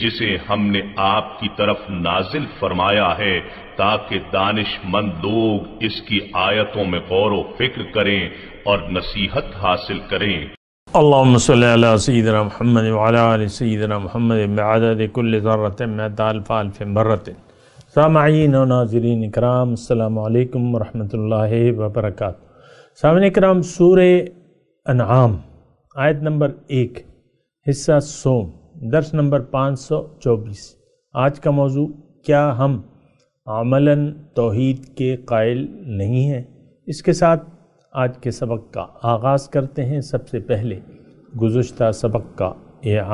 जिसे हमने आपकी तरफ नाजिल फरमाया है ताकि दानिशमंद लोग इसकी आयतों में गौर व फिक्र करें और नसीहत हासिल करें अल्लाम सदना महमद सदना महमद सामीन नाजरीन कराम अल्लाम वरहमल वबरक सामिन कराम सूर अनाम आयत नंबर एक हिस्सा सोम दर्स नंबर 524 आज का मौजू क्या हम आमला तोहद के कायल नहीं हैं इसके साथ आज के सबक का आगाज़ करते हैं सबसे पहले गुज्त सबक का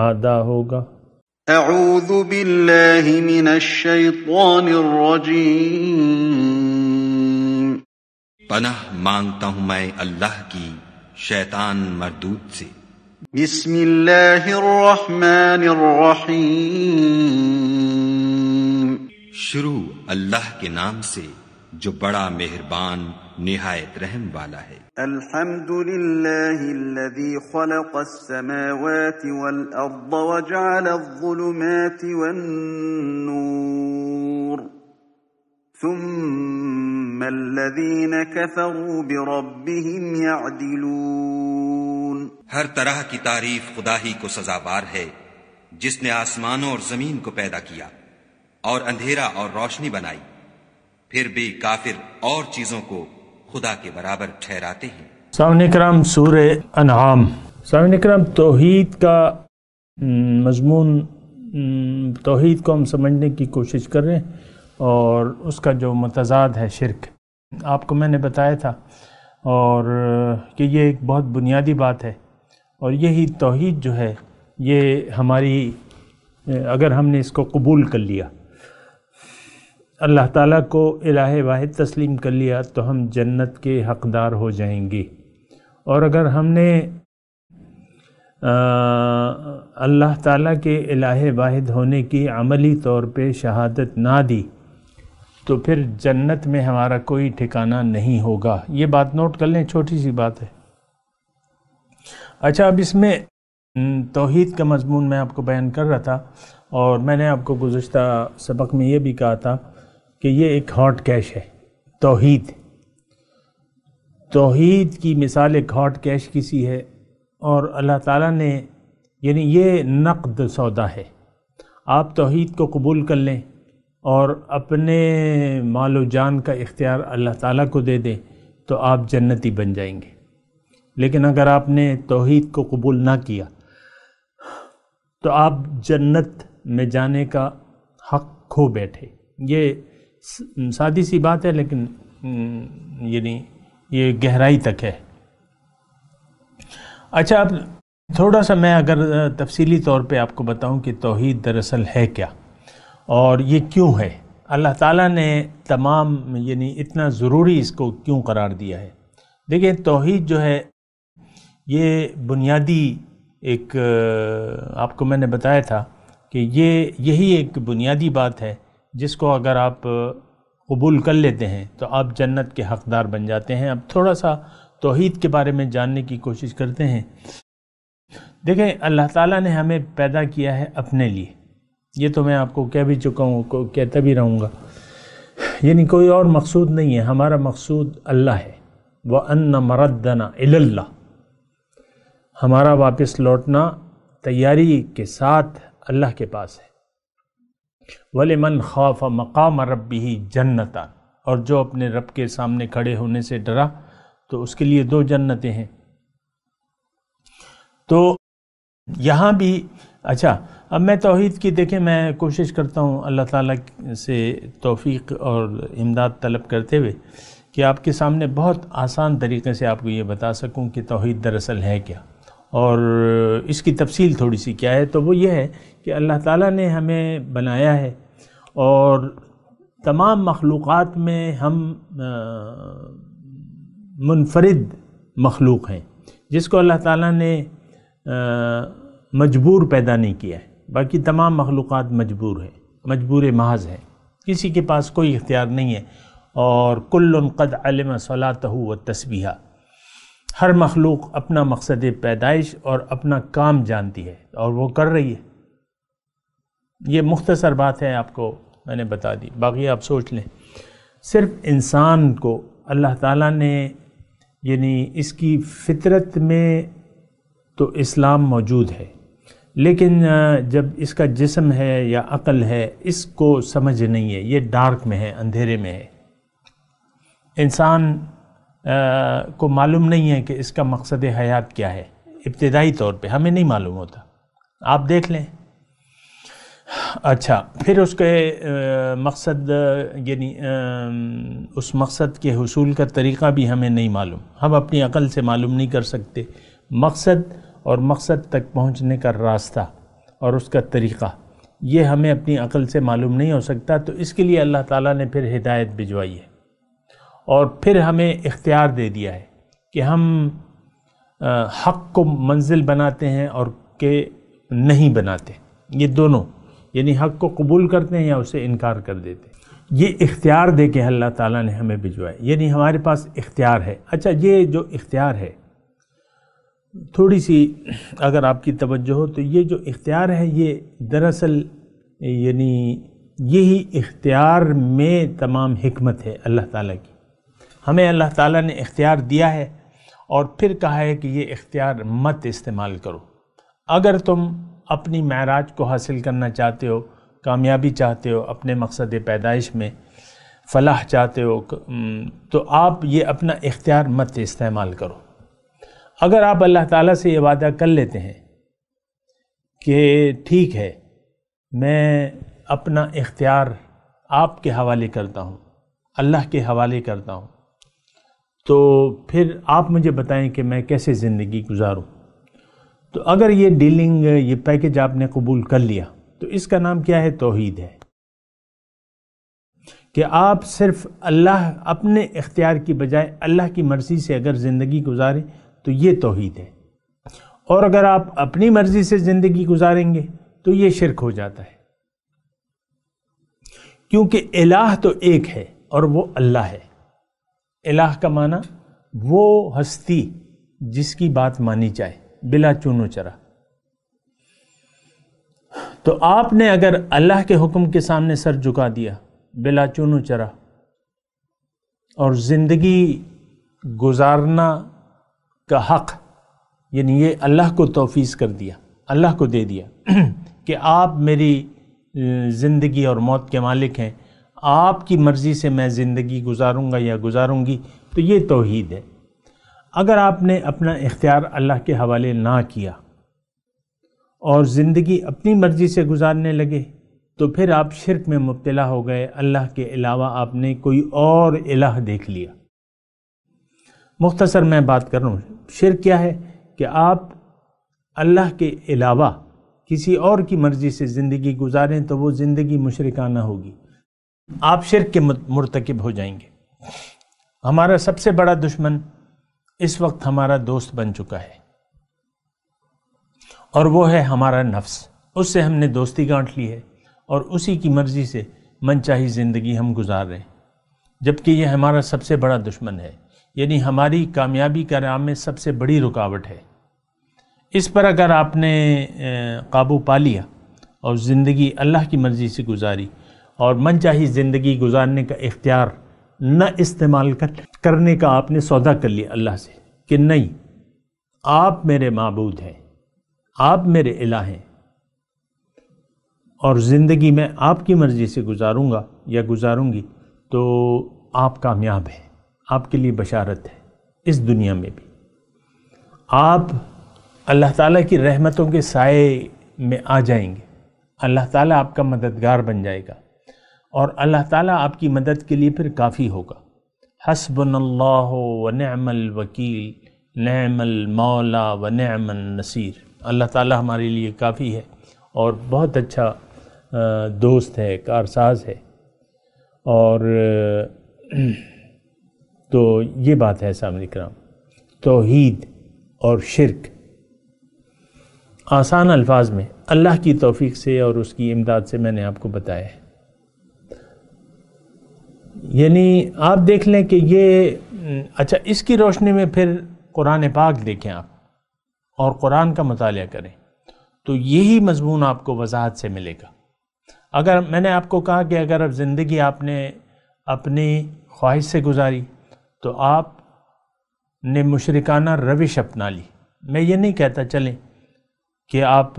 अदा होगा أعوذ بالله من الشيطان الرجيم मांगता हूँ मैं अल्लाह की शैतान मरदूत से بسم الله الرحمن الرحيم شروع الله کے نام سے جو بڑا مہربان نہایت رحم والا ہے الحمد لله الذي خلق السماوات والأرض وجعل الظلمات والنور ثم الذين كفروا بربهم يعدلون हर तरह की तारीफ खुदा ही को सजावार है जिसने आसमानों और जमीन को पैदा किया और अंधेरा और रोशनी बनाई फिर भी काफिर और चीजों को खुदा के बराबर ठहराते हैं सामने कराम सूर अनहाम सामने कराम तोहद का मजमून तोहद को हम समझने की कोशिश कर रहे हैं और उसका जो मतजाद है शिरक आपको मैंने बताया था और कि ये एक बहुत बुनियादी बात है और यही तोहद जो है ये हमारी अगर हमने इसको कबूल कर लिया अल्लाह ताला को इलाह वाहिद तस्लीम कर लिया तो हम जन्नत के हकदार हो जाएंगे और अगर हमने अल्लाह ताला के इलाह वाहिद होने की अमली तौर पे शहादत ना दी तो फिर जन्नत में हमारा कोई ठिकाना नहीं होगा ये बात नोट कर लें छोटी सी बात है अच्छा अब इसमें तोहहीद का मजमून मैं आपको बयान कर रहा था और मैंने आपको गुज्त सबक में ये भी कहा था कि ये एक हॉट कैश है तोहद तोहहीद की मिसाल एक हॉट कैश किसी है और अल्लाह ताला ने यानी ये नकद सौदा है आप तोहहीद को कबूल कर लें और अपने माल जान का इख्तियार अल्लाह ताला को दे दें तो आप जन्नती बन जाएंगे लेकिन अगर आपने तोहद को कबूल ना किया तो आप जन्नत में जाने का हक खो बैठे ये सादी सी बात है लेकिन हम्म, यानी ये गहराई तक है अच्छा अब थोड़ा सा मैं अगर तफसीली तौर पे आपको बताऊं कि तोहद दरअसल है क्या और ये क्यों है अल्लाह ताला ने तमाम यानी इतना ज़रूरी इसको क्यों करार दिया है देखिए तोहद जो है ये बुनियादी एक आपको मैंने बताया था कि ये यही एक बुनियादी बात है जिसको अगर आप कबूल कर लेते हैं तो आप जन्नत के हकदार बन जाते हैं अब थोड़ा सा तोहद के बारे में जानने की कोशिश करते हैं देखें अल्लाह ताला ने हमें पैदा किया है अपने लिए ये तो मैं आपको कह भी चुका हूँ कहता भी रहूँगा यानी कोई और मकसूद नहीं है हमारा मकसूद अल्लाह है वह अन मरदना अल्लाह हमारा वापस लौटना तैयारी के साथ अल्लाह के पास है वले मन खौफ मकाम रब ही जन्नता और जो अपने रब के सामने खड़े होने से डरा तो उसके लिए दो जन्नतें हैं तो यहाँ भी अच्छा अब मैं तोहद की देखें मैं कोशिश करता हूँ अल्लाह ताला से तौफीक और इमदाद तलब करते हुए कि आपके सामने बहुत आसान तरीके से आपको ये बता सकूँ कि तोहद दरअसल है क्या और इसकी तफसील थोड़ी सी क्या है तो वो ये है कि अल्लाह ताला ने हमें बनाया है और तमाम मखलूक़ में हम मुनफरद मखलूक हैं जिसको अल्लाह ताला ने मजबूर पैदा नहीं किया है बाकी तमाम मखलूक मजबूर है मजबूर महज है किसी के पास कोई इख्तियार नहीं है और कुल कद अलम सलात व तस्बीहा हर मखलूक अपना मकसद पैदाइश और अपना काम जानती है और वो कर रही है ये मुख्तसर बात है आपको मैंने बता दी बाकी आप सोच लें सिर्फ इंसान को अल्लाह ताला ने यानी इसकी फितरत में तो इस्लाम मौजूद है लेकिन जब इसका जिसम है या अकल है इसको समझ नहीं है ये डार्क में है अंधेरे में है इंसान को मालूम नहीं है कि इसका मकसद हयात क्या है इब्तदाई तौर पे हमें नहीं मालूम होता आप देख लें अच्छा फिर उसके आ, मकसद यानी उस मकसद के हसूल का तरीक़ा भी हमें नहीं मालूम हम अपनी अकल से मालूम नहीं कर सकते मकसद और मकसद तक पहुंचने का रास्ता और उसका तरीक़ा ये हमें अपनी अकल से मालूम नहीं हो सकता तो इसके लिए अल्लाह ताला ने फिर हिदायत भिजवाई है और फिर हमें इख्तियार दे दिया है कि हम हक़ को मंजिल बनाते हैं और के नहीं बनाते ये दोनों यानी हक़ को कबूल करते हैं या उसे इनकार कर देते हैं ये इख्तियार दे के अल्लाह ताला ने हमें भिजवाए यानी हमारे पास इख्तियार है अच्छा ये जो इख्तियार है थोड़ी सी अगर आपकी तवज्जो हो तो ये जो इख्तियार है ये दरअसल यानी यही इख्तियार में तमाम हमत है अल्लाह ताला की हमें अल्लाह ताला ने इख्तियार दिया है और फिर कहा है कि ये इख्तियार मत इस्तेमाल करो अगर तुम अपनी महराज को हासिल करना चाहते हो कामयाबी चाहते हो अपने मकसद पैदाइश में फलाह चाहते हो तो आप ये अपना इख्तियार मत इस्तेमाल करो अगर आप अल्लाह ताला से ये वादा कर लेते हैं कि ठीक है मैं अपना इख्तियार आपके हवाले करता हूँ अल्लाह के हवाले करता हूँ तो फिर आप मुझे बताएं कि मैं कैसे ज़िंदगी गुजारूँ तो अगर ये डीलिंग ये पैकेज आपने कबूल कर लिया तो इसका नाम क्या है तोहीद है कि आप सिर्फ अल्लाह अपने इख्तियार की बजाय अल्लाह की मर्ज़ी से अगर ज़िंदगी गुजारें तो ये तोहद है और अगर आप अपनी मर्ज़ी से ज़िंदगी गुजारेंगे तो ये शिरक हो जाता है क्योंकि इलाह तो एक है और वो अल्लाह है इलाह का माना वो हस्ती जिसकी बात मानी जाए बिला चुनो चरा तो आपने अगर अल्लाह के हुक्म के सामने सर झुका दिया बिला चुनो चरा और ज़िंदगी गुजारना का हक़ यानी ये अल्लाह को तोफ़ीज़ कर दिया अल्लाह को दे दिया कि आप मेरी ज़िंदगी और मौत के मालिक हैं आपकी मर्ज़ी से मैं ज़िंदगी गुजारूंगा या गुजारूंगी तो ये तोहद है अगर आपने अपना इख्तियार अल्लाह के हवाले ना किया और ज़िंदगी अपनी मर्ज़ी से गुजारने लगे तो फिर आप शिरक में मुबला हो गए अल्लाह के अलावा आपने कोई और इलाह देख लिया मुख्तसर मैं बात कर रहा हूँ शिर क्या है कि आप अल्लाह के अलावा किसी और की मर्ज़ी से ज़िंदगी गुजारें तो वो ज़िंदगी मुशरकाना होगी आप शिरक के मरतकब हो जाएंगे हमारा सबसे बड़ा दुश्मन इस वक्त हमारा दोस्त बन चुका है और वो है हमारा नफ्स उससे हमने दोस्ती गांठ ली है और उसी की मर्ज़ी से मनचाही ज़िंदगी हम गुजार रहे हैं जबकि यह हमारा सबसे बड़ा दुश्मन है यानी हमारी कामयाबी का राम में सबसे बड़ी रुकावट है इस पर अगर आपने काबू पा लिया और ज़िंदगी अल्लाह की मर्ज़ी से गुजारी और मन चाही ज़िंदगी गुजारने का इख्तियार न इस्तेमाल कर करने का आपने सौदा कर लिया अल्लाह से कि नहीं आप मेरे मबूद हैं आप मेरे अला हैं और ज़िंदगी मैं आपकी मर्ज़ी से गुजारूंगा या गुजारूंगी तो आप कामयाब हैं आपके लिए बशारत है इस दुनिया में भी आप अल्लाह ताला की रहमतों के साय में आ जाएंगे अल्लाह ताला आपका मददगार बन जाएगा और अल्लाह ताला आपकी मदद के लिए फिर काफ़ी होगा हसबन व वकील नमल मौला व नमन नसीर अल्लाह ताला हमारे लिए काफ़ी है और बहुत अच्छा दोस्त है कारसाज है और तो ये बात है सामने कर तोहीद और शिरक आसान अल्फाज में अल्लाह की तौफीक से और उसकी इमदाद से मैंने आपको बताया है यानी आप देख लें कि ये अच्छा इसकी रोशनी में फिर कुरान पाक देखें आप और कुरान का मताल करें तो यही मजमून आपको वजाहत से मिलेगा अगर मैंने आपको कहा कि अगर अब ज़िंदगी आपने अपनी ख्वाहिश से गुजारी तो आप ने मुशरकाना रविश अपना ली मैं ये नहीं कहता चलें कि आप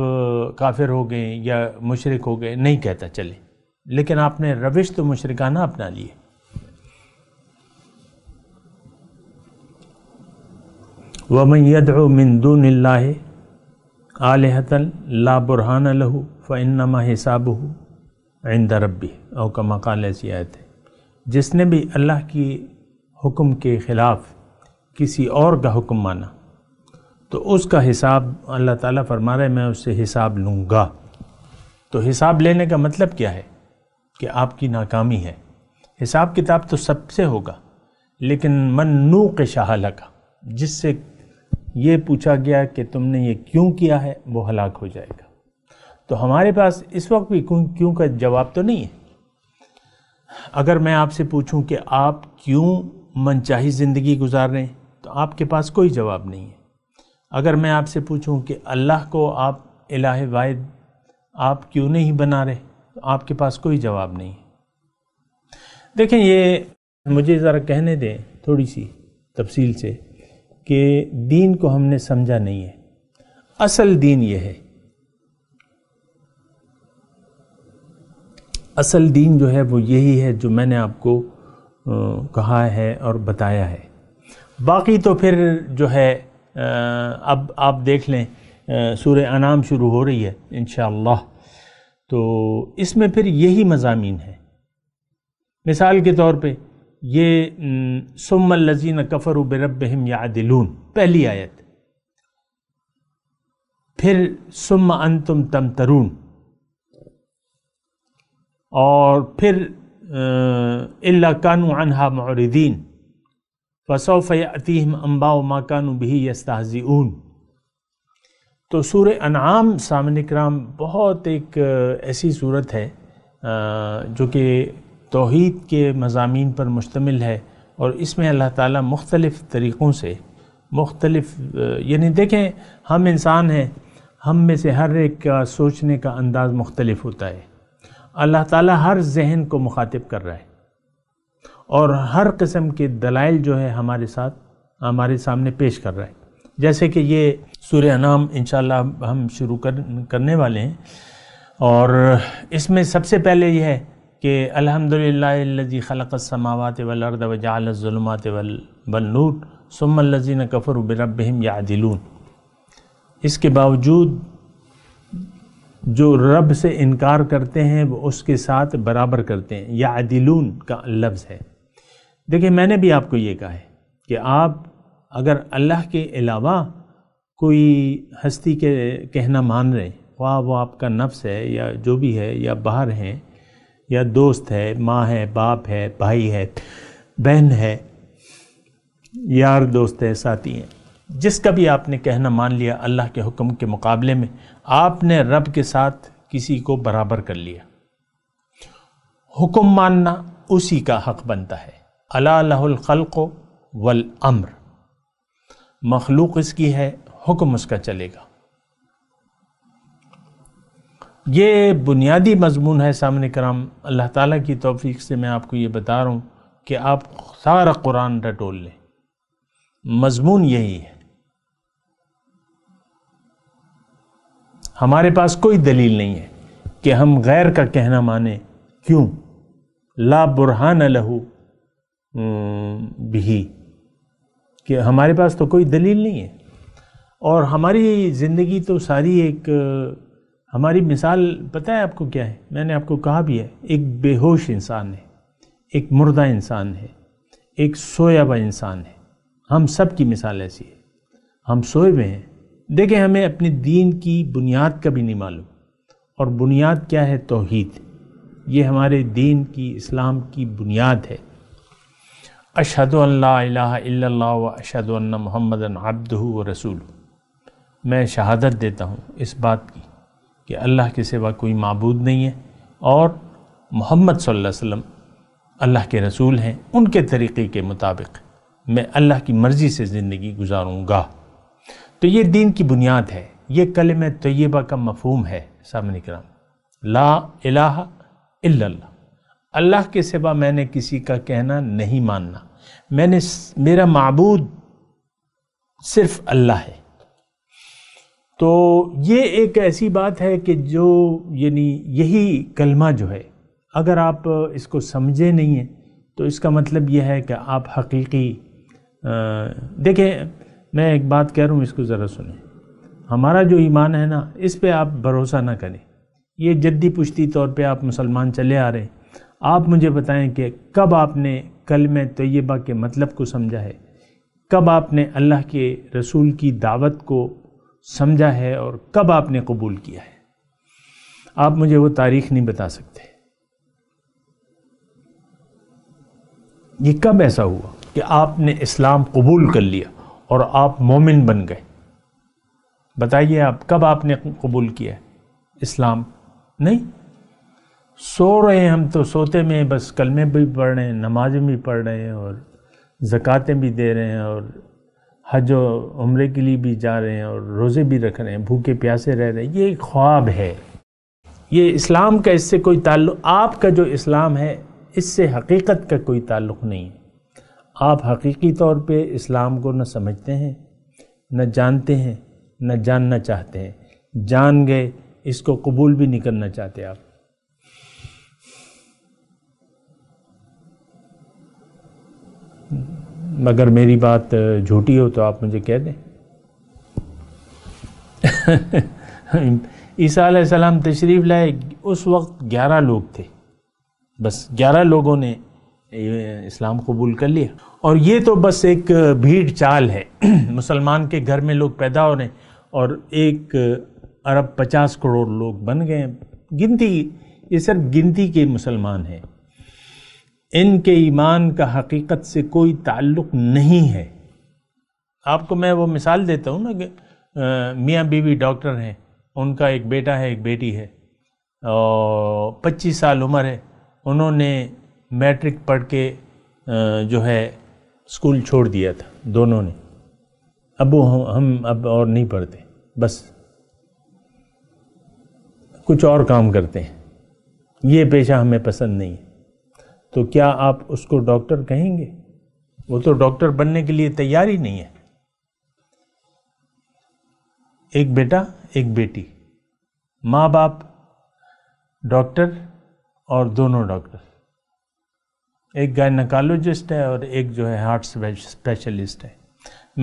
काफिर हो गए या मुशरक हो गए नहीं कहता चलें लेकिन आपने रविश तो मुशरकाना अपना लिए वमन यदो मिंदून आलहतन ला बुरहान लहू फ़ैनमा हिसाब इंदा रबी और कमाकाल ऐसी आयत है जिसने भी अल्लाह की हुक्म के ख़िलाफ़ किसी और का हुक्म माना तो उसका हिसाब अल्लाह ताला फरमा रहे मैं उससे हिसाब लूँगा तो हिसाब लेने का मतलब क्या है कि आपकी नाकामी है हिसाब किताब तो सबसे होगा लेकिन नू के शाह लगा जिससे ये पूछा गया कि तुमने ये क्यों किया है वो हलाक हो जाएगा तो हमारे पास इस वक्त भी क्यों का जवाब तो नहीं है अगर मैं आपसे पूछूं कि आप क्यों मनचाही ज़िंदगी गुजार रहे हैं तो आपके पास कोई जवाब नहीं है अगर मैं आपसे पूछूं कि अल्लाह को आप इलाह वायद आप क्यों नहीं बना रहे तो आपके पास कोई जवाब नहीं है देखें ये मुझे ज़रा कहने दें थोड़ी सी तफसील से कि दीन को हमने समझा नहीं है असल दीन ये है असल दीन जो है वो यही है जो मैंने आपको कहा है और बताया है बाकी तो फिर जो है अब आप देख लें सूर्य अनाम शुरू हो रही है इन तो इसमें फिर यही मजामी है मिसाल के तौर पे ये सुमल लजीन कफ़र बरबहम या दिलून पहली आयत फिर सुम अन तुम तम तरून और फिर इल्ला कानू अनहा मौरदीन फ़सौफ़ यातीम अम्बा मा कानू भी यस्ताजीन तो सूर अनाम सामने कराम बहुत एक ऐसी सूरत है जो कि तोहद के मजामी पर मुश्तमिल है और इसमें अल्लाह ताला मुख्तलिफ़ तरीक़ों से मुख्तलिफ यानी देखें हम इंसान हैं हम में से हर एक का सोचने का अंदाज़ मुख्तलिफ होता है अल्लाह ताला हर जहन को मुखातिब कर रहा है और हर किस्म के दलाइल जो है हमारे साथ हमारे सामने पेश कर रहा है जैसे कि ये सूर्य नाम इन हम शुरू कर करने वाले हैं और इसमें सबसे पहले यह है कि अलहमदिल्लाजी खलक़ समावत वलर्द वजालत वनूर सुमल्लिन कफ़र बरबम या इसके बावजूद जो रब से इनकार करते हैं वो उसके साथ बराबर करते हैं या अदिलून का लफ्ज़ है देखिए मैंने भी आपको ये कहा है कि आप अगर अल्लाह के अलावा कोई हस्ती के कहना मान रहे वाह वो आपका नफ्स है या जो भी है या बाहर हैं या दोस्त है माँ है बाप है भाई है बहन है यार दोस्त है साथी हैं जिसका भी आपने कहना मान लिया अल्लाह के हुक्म के मुकाबले में आपने रब के साथ किसी को बराबर कर लिया हुक्म मानना उसी का हक बनता है अलाहलखलको वल अम्र मखलूक इसकी है हुक्म उसका चलेगा ये बुनियादी मजमून है सामने कराम अल्लाह ताला की तौफीक से मैं आपको ये बता रहा हूँ कि आप सारा कुरान रटोल लें मजमून यही है हमारे पास कोई दलील नहीं है कि हम गैर का कहना माने क्यों ला बुरहान लहू भी कि हमारे पास तो कोई दलील नहीं है और हमारी ज़िंदगी तो सारी एक हमारी मिसाल पता है आपको क्या है मैंने आपको कहा भी है एक बेहोश इंसान है एक मुर्दा इंसान है एक सोया हुआ इंसान है हम सब की मिसाल ऐसी है हम सोए हुए हैं देखें हमें अपने दीन की बुनियाद का भी नहीं मालूम और बुनियाद क्या है तोहद ये हमारे दीन की इस्लाम की बुनियाद है अशहद व अशद महमद अब्दू व रसूल मैं शहादत देता हूँ इस बात की कि अल्लाह के सिवा कोई मबूद नहीं है और मोहम्मद वसल्लम अल्लाह के रसूल हैं उनके तरीक़े के मुताबिक मैं अल्लाह की मर्ज़ी से ज़िंदगी गुजारूँगा तो ये दीन की बुनियाद है ये कल में तयबा का मफहम है सामने कराम ला अला अल्लाह के सिवा मैंने किसी का कहना नहीं मानना मैंने मेरा मबूद सिर्फ अल्लाह है तो ये एक ऐसी बात है कि जो यानी यही कलमा जो है अगर आप इसको समझे नहीं हैं तो इसका मतलब यह है कि आप हकीकी देखें मैं एक बात कह रहा हूँ इसको ज़रा सुने हमारा जो ईमान है ना इस पर आप भरोसा ना करें ये जद्दी पुश्ती तौर पर आप मुसलमान चले आ रहे हैं आप मुझे बताएं कि कब आपने कल में तयबा के मतलब को समझा है कब आपने अल्लाह के रसूल की दावत को समझा है और कब आपने कबूल किया है आप मुझे वो तारीख नहीं बता सकते ये कब ऐसा हुआ कि आपने इस्लाम कबूल कर लिया और आप मोमिन बन गए बताइए आप कब आपने कबूल किया इस्लाम नहीं सो रहे हैं हम तो सोते में बस कलमे भी पढ़ रहे हैं नमाज भी पढ़ रहे हैं और ज़क़़तें भी दे रहे हैं और हज उम्र के लिए भी जा रहे हैं और रोज़े भी रख रहे हैं भूखे प्यासे रह रहे हैं ये एक ख्वाब है ये इस्लाम का इससे कोई ताल्लुक़ आपका जो इस्लाम है इससे हकीकत का कोई ताल्लुक़ नहीं है आप हकीकी तौर पे इस्लाम को न समझते हैं न जानते हैं न जानना चाहते हैं जान गए इसको कबूल भी नहीं करना चाहते आप मगर मेरी बात झूठी हो तो आप मुझे कह दें ईसा सलाम तशरीफ़ लाए उस वक्त ग्यारह लोग थे बस ग्यारह लोगों ने इस्लाम कबूल कर लिया और ये तो बस एक भीड़ चाल है मुसलमान के घर में लोग पैदा हो रहे हैं और एक अरब पचास करोड़ लोग बन गए गिनती ये सिर्फ गिनती के मुसलमान हैं इनके ईमान का हकीकत से कोई ताल्लुक नहीं है आपको मैं वो मिसाल देता हूँ ना कि मियाँ बीवी डॉक्टर हैं उनका एक बेटा है एक बेटी है और पच्चीस साल उम्र है उन्होंने मैट्रिक पढ़ के जो है स्कूल छोड़ दिया था दोनों ने अब वो हम, हम अब और नहीं पढ़ते बस कुछ और काम करते हैं ये पेशा हमें पसंद नहीं है तो क्या आप उसको डॉक्टर कहेंगे वो तो डॉक्टर बनने के लिए तैयार ही नहीं है एक बेटा एक बेटी माँ बाप डॉक्टर और दोनों डॉक्टर एक गायनकोलॉजिस्ट है और एक जो है हार्ट स्पेशलिस्ट है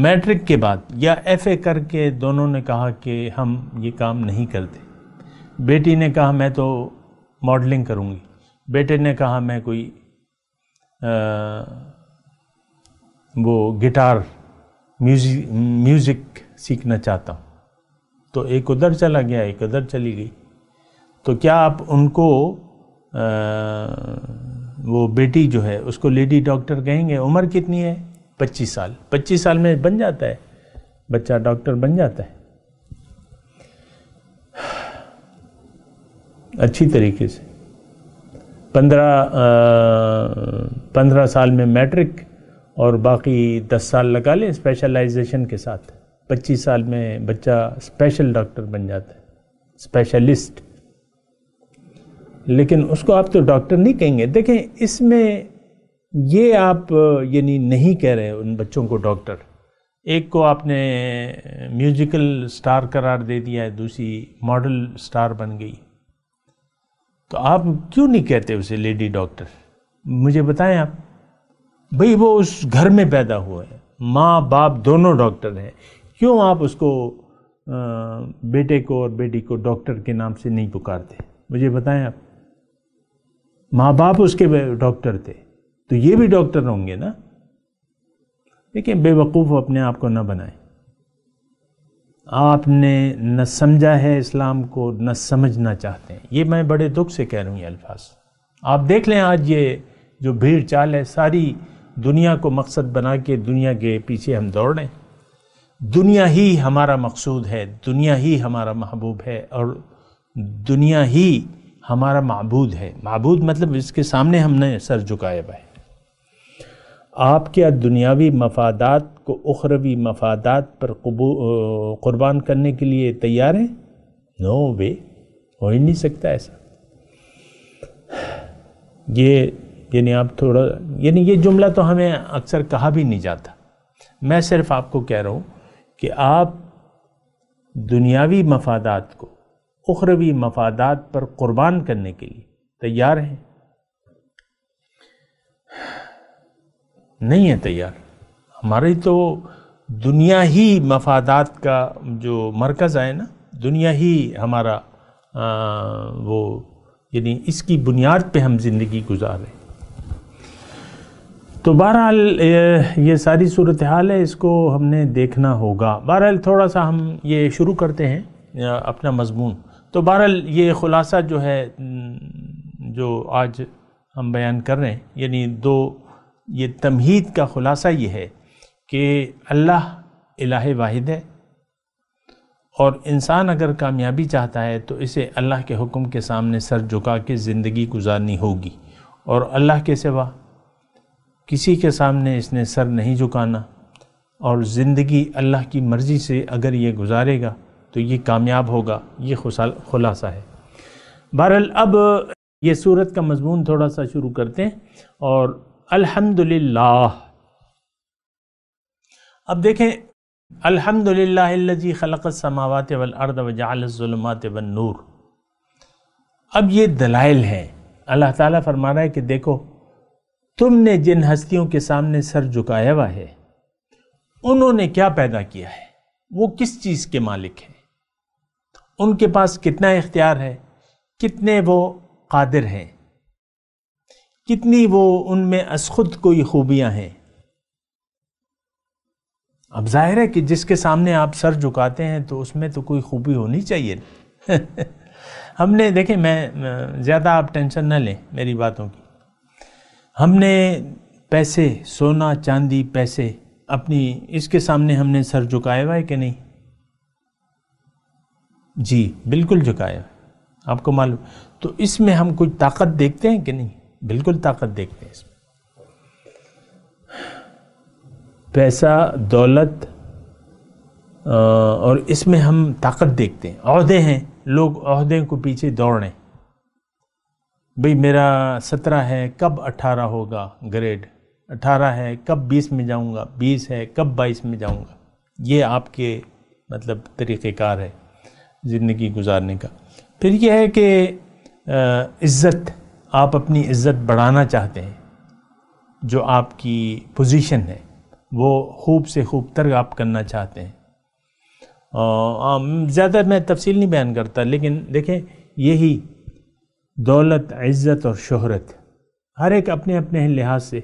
मैट्रिक के बाद या एफए करके दोनों ने कहा कि हम ये काम नहीं करते बेटी ने कहा मैं तो मॉडलिंग करूँगी बेटे ने कहा मैं कोई आ, वो गिटार म्यूजिक म्यूज़िक सीखना चाहता हूँ तो एक उधर चला गया एक उधर चली गई तो क्या आप उनको आ, वो बेटी जो है उसको लेडी डॉक्टर कहेंगे उम्र कितनी है पच्चीस साल पच्चीस साल में बन जाता है बच्चा डॉक्टर बन जाता है अच्छी तरीके से पंद्रह पंद्रह साल में मैट्रिक और बाकी दस साल लगा लें स्पेशलाइजेशन के साथ पच्चीस साल में बच्चा स्पेशल डॉक्टर बन जाता है स्पेशलिस्ट लेकिन उसको आप तो डॉक्टर नहीं कहेंगे देखें इसमें ये आप यानी नहीं कह रहे उन बच्चों को डॉक्टर एक को आपने म्यूजिकल स्टार करार दे दिया है दूसरी मॉडल स्टार बन गई तो आप क्यों नहीं कहते उसे लेडी डॉक्टर मुझे बताएं आप भाई वो उस घर में पैदा हुआ है माँ बाप दोनों डॉक्टर हैं क्यों आप उसको बेटे को और बेटी को डॉक्टर के नाम से नहीं पुकारते मुझे बताएं आप माँ बाप उसके डॉक्टर थे तो ये भी डॉक्टर होंगे ना देखिए बेवकूफ़ अपने आप को ना बनाए आपने न समझा है इस्लाम को न समझना चाहते हैं ये मैं बड़े दुख से कह रहा हूँ ये अल्फाज आप देख लें आज ये जो भीड़ चाल है सारी दुनिया को मकसद बना के दुनिया के पीछे हम दौड़ रहे दुनिया ही हमारा मकसूद है दुनिया ही हमारा महबूब है और दुनिया ही हमारा मबूद है मबूद मतलब इसके सामने हमने सर झुकाया हुआ है आपके दुनियावी मफादात को उखरवी मफादात पर कुर्बान करने के लिए तैयार हैं नो वे हो ही नहीं सकता ऐसा ये यानी आप थोड़ा यानी ये जुमला तो हमें अक्सर कहा भी नहीं जाता मैं सिर्फ आपको कह रहा हूँ कि आप दुनियावी मफादात को उखरवी मफादात पर क़ुर्बान करने के लिए तैयार हैं नहीं है तैयार हमारी तो दुनिया ही मफादात का जो मरकज़ है ना दुनिया ही हमारा आ, वो यानी इसकी बुनियाद पे हम ज़िंदगी गुजारे तो बहरहाल ये सारी सूरत हाल है इसको हमने देखना होगा बहरहाल थोड़ा सा हम ये शुरू करते हैं अपना मजमून तो बहरहाल ये ख़ुलासा जो है जो आज हम बयान कर रहे हैं यानी दो ये तमहीद का ख़ुलासा ये है कि अल्लाह इलाह वाहिद है और इंसान अगर कामयाबी चाहता है तो इसे अल्लाह के हुक्म के सामने सर झुका के ज़िंदगी गुजारनी होगी और अल्लाह के सिवा किसी के सामने इसने सर नहीं झुकाना और ज़िंदगी अल्लाह की मर्ज़ी से अगर ये गुजारेगा तो ये कामयाब होगा ये खुलासा है बहरहाल अब ये सूरत का मजमून थोड़ा सा शुरू करते हैं और अल्हम्दुलिल्लाह अब देखें अल्हम्दुलिल्लाह खलक़ समावत वलअर्द वजालमत वन नूर अब ये दलाइल हैं अल्लाह ताला फरमा रहा है कि देखो तुमने जिन हस्तियों के सामने सर झुकाया हुआ है उन्होंने क्या पैदा किया है वो किस चीज़ के मालिक हैं उनके पास कितना इख्तियार है कितने वो कादिर हैं कितनी वो उनमें असखुद कोई खूबियां हैं अब जाहिर है कि जिसके सामने आप सर झुकाते हैं तो उसमें तो कोई खूबी होनी चाहिए हमने देखें मैं ज़्यादा आप टेंशन ना लें मेरी बातों की हमने पैसे सोना चांदी पैसे अपनी इसके सामने हमने सर झुकाया हुआ है कि नहीं जी बिल्कुल झुकाया आपको मालूम तो इसमें हम कुछ ताकत देखते हैं कि नहीं बिल्कुल ताकत देखते हैं इसमें पैसा दौलत और इसमें हम ताकत देखते हैं अहदे हैं लोग अहदे को पीछे दौड़ रहे भाई मेरा सत्रह है कब अट्ठारह होगा ग्रेड अट्ठारह है कब बीस में जाऊंगा बीस है कब बाईस में जाऊंगा ये आपके मतलब तरीक़ेकार है ज़िंदगी गुजारने का फिर यह है कि इज़्ज़त आप अपनी इज़्ज़त बढ़ाना चाहते हैं जो आपकी पोजीशन है वो खूब से खूब तर आप करना चाहते हैं ज़्यादा मैं तफसील नहीं बयान करता लेकिन देखें यही दौलत इज़्ज़त और शोहरत हर एक अपने अपने लिहाज से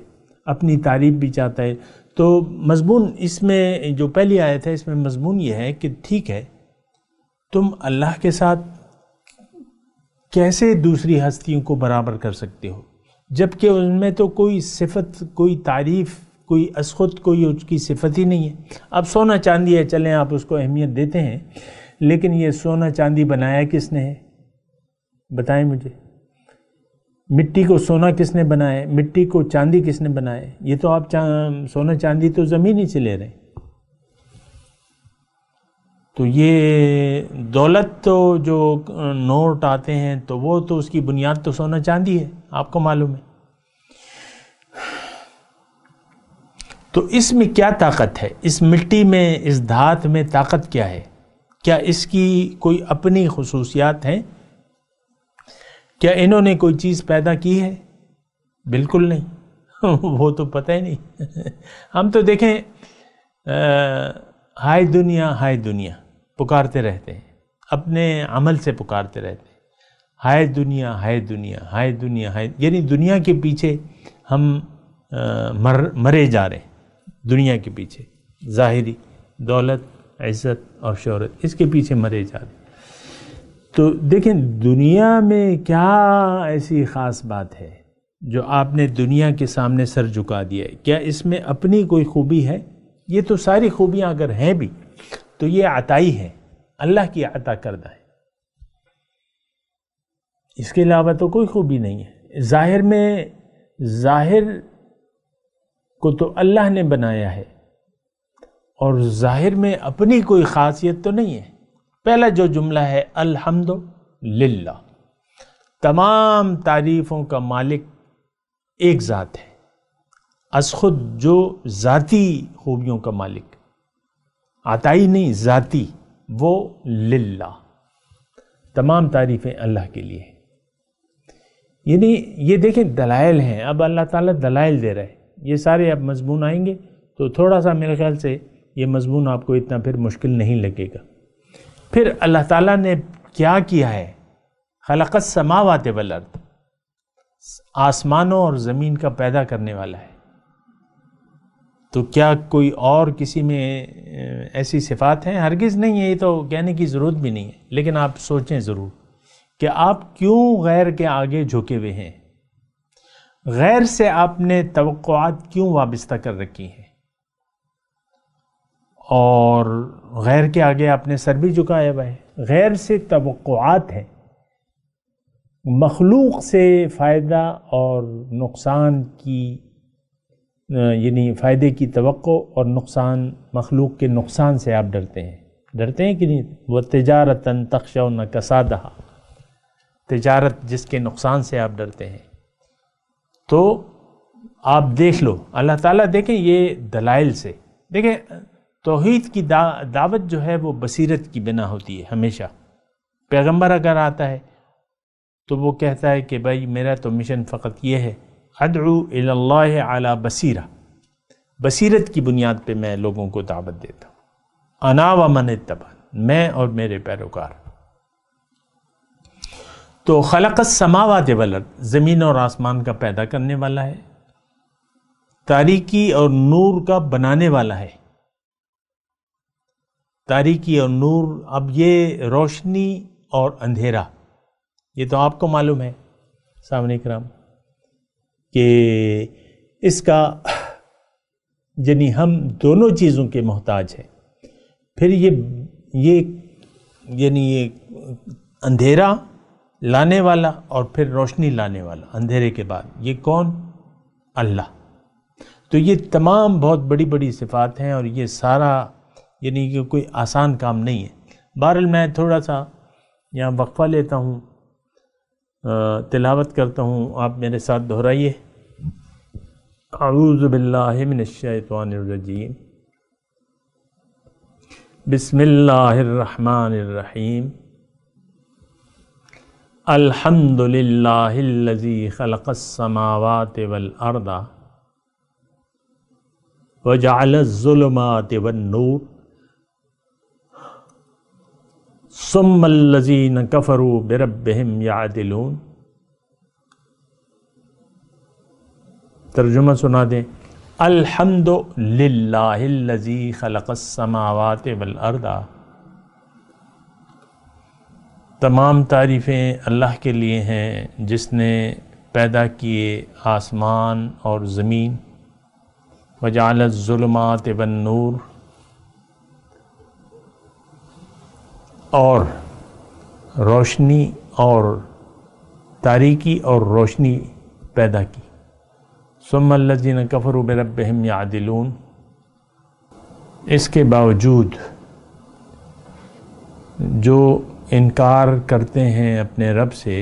अपनी तारीफ भी चाहता है तो मजमून इसमें जो पहली आयत है इसमें मजमून ये है कि ठीक है तुम अल्लाह के साथ कैसे दूसरी हस्तियों को बराबर कर सकते हो जबकि उनमें तो कोई सिफत कोई तारीफ़ कोई असखुद कोई उसकी सिफत ही नहीं है अब सोना चांदी है चलें आप उसको अहमियत देते हैं लेकिन ये सोना चांदी बनाया किसने है बताएं मुझे मिट्टी को सोना किसने बनाया मिट्टी को चांदी किसने बनाया ये तो आप चा, सोना चांदी तो ज़मीन ही से ले रहे हैं तो ये दौलत तो जो नोट आते हैं तो वो तो उसकी बुनियाद तो सोना चांदी है आपको मालूम है तो इसमें क्या ताकत है इस मिट्टी में इस धात में ताकत क्या है क्या इसकी कोई अपनी खसूसियात हैं क्या इन्होंने कोई चीज़ पैदा की है बिल्कुल नहीं वो तो पता ही नहीं हम तो देखें आ, हाय दुनिया हाय दुनिया पुकारते रहते हैं अपने अमल से पुकारते रहते हैं हाय दुनिया हाय दुनिया हाय दुनिया हाय यानी दुनिया के पीछे हम आ, मर मरे जा रहे हैं दुनिया के पीछे जाहरी दौलत इज़्ज़त और शहरत इसके पीछे मरे जा रहे तो देखें दुनिया में क्या ऐसी ख़ास बात है जो आपने दुनिया के सामने सर झुका दिया है क्या इसमें अपनी कोई खूबी है ये तो सारी खूबियाँ अगर हैं भी तो ये आताई है अल्लाह की अता करदा है इसके अलावा तो कोई खूबी नहीं है ज़ाहिर में ज़ाहिर को तो अल्लाह ने बनाया है और ज़ाहिर में अपनी कोई ख़ासियत तो नहीं है पहला जो जुमला है अलहमद लिल्ला तमाम तारीफ़ों का मालिक एक ज़ात है असखुद जो ज़ाती खूबियों का मालिक आताई नहीं ज़ाती वो लिल्ला तमाम तारीफ़ें अल्लाह के लिए यानी ये देखें दलाइल हैं अब अल्लाह ताला दलाइल दे रहे हैं ये सारे अब मजमून आएंगे तो थोड़ा सा मेरे ख्याल से ये मजमून आपको इतना फिर मुश्किल नहीं लगेगा फिर अल्लाह ताला ने क्या किया है खलक़त समावत वलर्द आसमानों और ज़मीन का पैदा करने वाला है तो क्या कोई और किसी में ऐसी सिफात हैं हरगिज़ नहीं है ये तो कहने की ज़रूरत भी नहीं है लेकिन आप सोचें ज़रूर कि आप क्यों गैर के आगे झुके हुए हैं गैर से आपने तो क्यों वाबस्ता कर रखी है और गैर के आगे आपने सर भी झुकाया हुआ है गैर से तो है मखलूक से फ़ायदा और नुकसान की यानी फ़ायदे की तो और नुकसान मखलूक के नुकसान से आप डरते हैं डरते हैं कि नहीं वह तजारतन तख्श न कसादहा तजारत जिसके नुकसान से आप डरते हैं तो आप देख लो अल्लाह ताला देखें ये दलाइल से देखें तोहद की दा, दावत जो है वो बसीरत की बिना होती है हमेशा पैगंबर अगर आता है तो वो कहता है कि भाई मेरा तो मिशन फ़कत ये है अदू अला बसीरा बसीरत की बुनियाद पे मैं लोगों को दावत देता हूँ अनावा मन तबान मैं और मेरे पैरोकार तो खलक़ समावा वलत ज़मीन और आसमान का पैदा करने वाला है तारीकी और नूर का बनाने वाला है तारीकी और नूर अब ये रोशनी और अंधेरा ये तो आपको मालूम है सामने कराम कि इसका यानी हम दोनों चीज़ों के मोहताज हैं फिर ये ये यानी ये अंधेरा लाने वाला और फिर रोशनी लाने वाला अंधेरे के बाद ये कौन अल्लाह तो ये तमाम बहुत बड़ी बड़ी सिफात हैं और ये सारा यानी कि कोई आसान काम नहीं है बहरल मैं थोड़ा सा यहाँ वक्फ़ा लेता हूँ तिलावत करता हूँ आप मेरे साथ दोहराइए आऊज़बिल्लिमिनशतवानरजीम अलहमदिल्लाजी अल्हम्दुलिल्लाहिल्लज़ी खलक़स्समावात वलअर्दा वजालज़ुल्मात नूर सुमल्लजीन कफरू बिरबहम यादिलून तर्जुमा सुना दें अलहमदिल्लाजी वल अरदा तमाम तारीफ़ें अल्लाह के लिए हैं जिसने पैदा किए आसमान और ज़मीन वजालत ओ नूर और रोशनी और तारीकी और रोशनी पैदा की सुमल्लिन कफ़रूब रबहम यादिलून इसके बावजूद जो इनकार करते हैं अपने रब से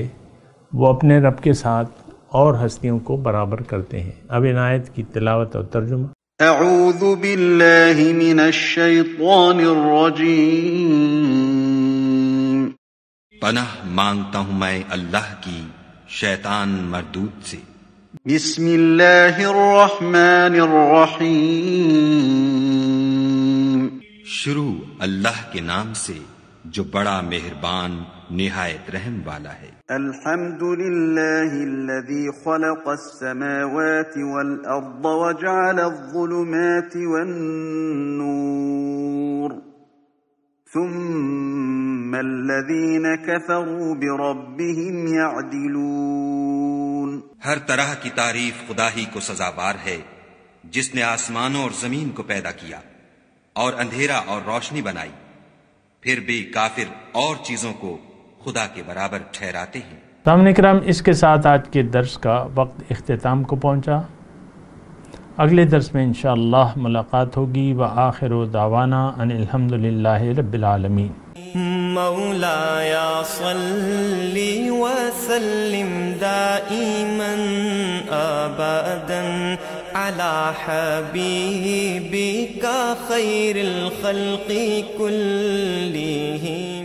वो अपने रब के साथ और हस्तियों को बराबर करते हैं अब इनायत की तिलावत और तर्जुमा أعوذ بالله من الشيطان الرجيم पनाह मांगता हूं मैं अल्लाह की शैतान मरदूत से शुरू अल्लाह के नाम से जो बड़ा मेहरबान निहायत रहम वाला है अल्हम्दुलिल्लाहिल्लज़ी खलक़स समावाति वल अर्द वजअल अज़्ज़ुलुमाति वन नूर ثم الذين كفروا بربهم يعدلون हर तरह की तारीफ खुदा ही को सजावार है जिसने आसमानों और जमीन को पैदा किया और अंधेरा और रोशनी बनाई फिर भी काफिर और चीजों को खुदा के बराबर ठहराते हैं सामने कराम इसके साथ आज के दर्स का वक्त अख्ताम को पहुंचा अगले दरस में इन मुलाकात होगी व आखिर दावाना अनिलहमदिल्ला रबालमी मौलाया सल्ली सल्लिम दाईमन अबदन अला على حبيبك خير الخلق كلهم